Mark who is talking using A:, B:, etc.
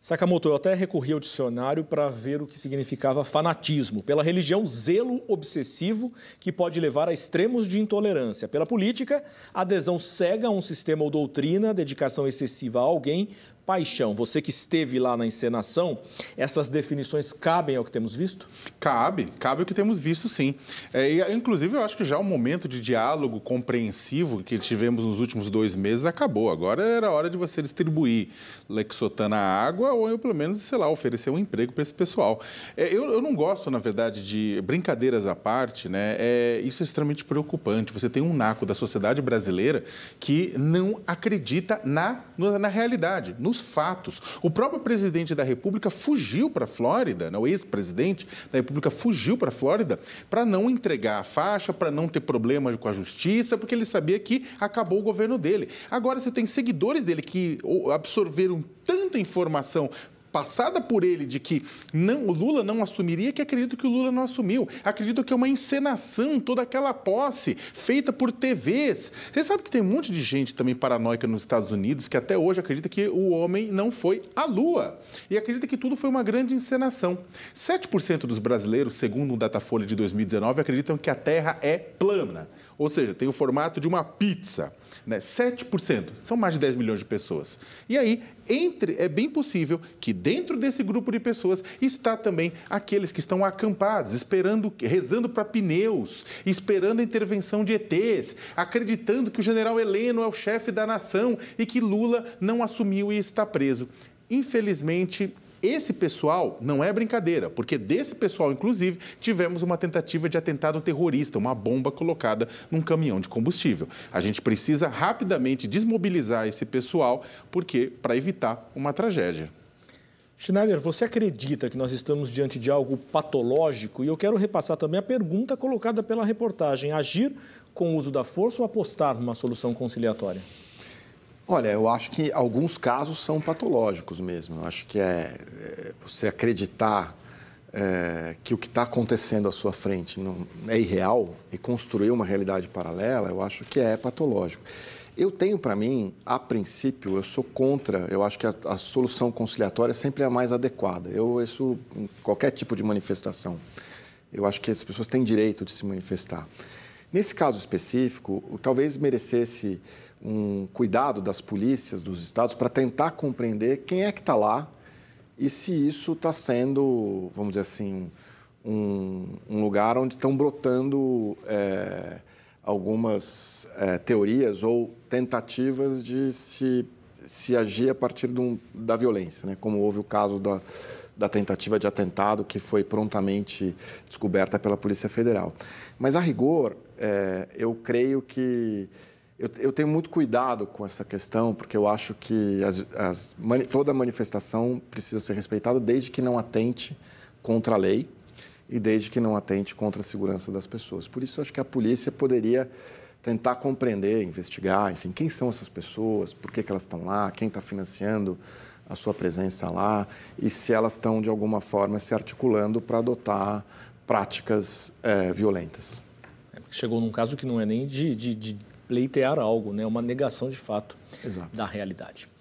A: Sakamoto, eu até recorri ao dicionário para ver o que significava fanatismo. Pela religião, zelo obsessivo que pode levar a extremos de intolerância. Pela política, adesão cega a um sistema ou doutrina, dedicação excessiva a alguém, paixão, você que esteve lá na encenação, essas definições cabem ao que temos
B: visto? Cabe, cabe ao que temos visto, sim. É, inclusive, eu acho que já o momento de diálogo compreensivo que tivemos nos últimos dois meses acabou. Agora era hora de você distribuir Lexotana água ou, eu, pelo menos, sei lá, oferecer um emprego para esse pessoal. É, eu, eu, não gosto, na verdade, de brincadeiras à parte, né? É, isso é extremamente preocupante. Você tem um naco da sociedade brasileira que não acredita na, na realidade, no os fatos. O próprio presidente da República fugiu para a Flórida, né? o ex-presidente da República fugiu para a Flórida para não entregar a faixa, para não ter problema com a justiça, porque ele sabia que acabou o governo dele. Agora você tem seguidores dele que absorveram tanta informação passada por ele de que não, o Lula não assumiria, que acredito que o Lula não assumiu. Acredito que é uma encenação toda aquela posse feita por TVs. Você sabe que tem um monte de gente também paranoica nos Estados Unidos que até hoje acredita que o homem não foi à Lua e acredita que tudo foi uma grande encenação. 7% dos brasileiros, segundo o Datafolha de 2019, acreditam que a Terra é plana. Ou seja, tem o formato de uma pizza. Né? 7%, são mais de 10 milhões de pessoas. E aí, entre, é bem possível que dentro desse grupo de pessoas está também aqueles que estão acampados, esperando, rezando para pneus, esperando a intervenção de ETs, acreditando que o general Heleno é o chefe da nação e que Lula não assumiu e está preso. Infelizmente, esse pessoal não é brincadeira, porque desse pessoal, inclusive, tivemos uma tentativa de atentado terrorista, uma bomba colocada num caminhão de combustível. A gente precisa rapidamente desmobilizar esse pessoal, porque para evitar uma tragédia.
A: Schneider, você acredita que nós estamos diante de algo patológico? E eu quero repassar também a pergunta colocada pela reportagem: agir com o uso da força ou apostar numa solução conciliatória?
C: Olha, eu acho que alguns casos são patológicos mesmo. Eu acho que é, é você acreditar é, que o que está acontecendo à sua frente não, é irreal e construir uma realidade paralela, eu acho que é patológico. Eu tenho para mim, a princípio, eu sou contra. Eu acho que a, a solução conciliatória sempre é a mais adequada. Eu isso em qualquer tipo de manifestação. Eu acho que as pessoas têm direito de se manifestar. Nesse caso específico, talvez merecesse um cuidado das polícias dos estados para tentar compreender quem é que está lá e se isso está sendo, vamos dizer assim, um, um lugar onde estão brotando é, algumas é, teorias ou tentativas de se, se agir a partir um, da violência, né? como houve o caso da, da tentativa de atentado que foi prontamente descoberta pela Polícia Federal. Mas, a rigor, é, eu creio que eu, eu tenho muito cuidado com essa questão, porque eu acho que as, as, toda manifestação precisa ser respeitada desde que não atente contra a lei e desde que não atente contra a segurança das pessoas. Por isso, eu acho que a polícia poderia tentar compreender, investigar, enfim, quem são essas pessoas, por que, que elas estão lá, quem está financiando a sua presença lá e se elas estão, de alguma forma, se articulando para adotar práticas eh, é, violentas.
A: chegou num caso que não é nem de, de, de pleitear algo, né? É uma negação de fato Exato. da realidade.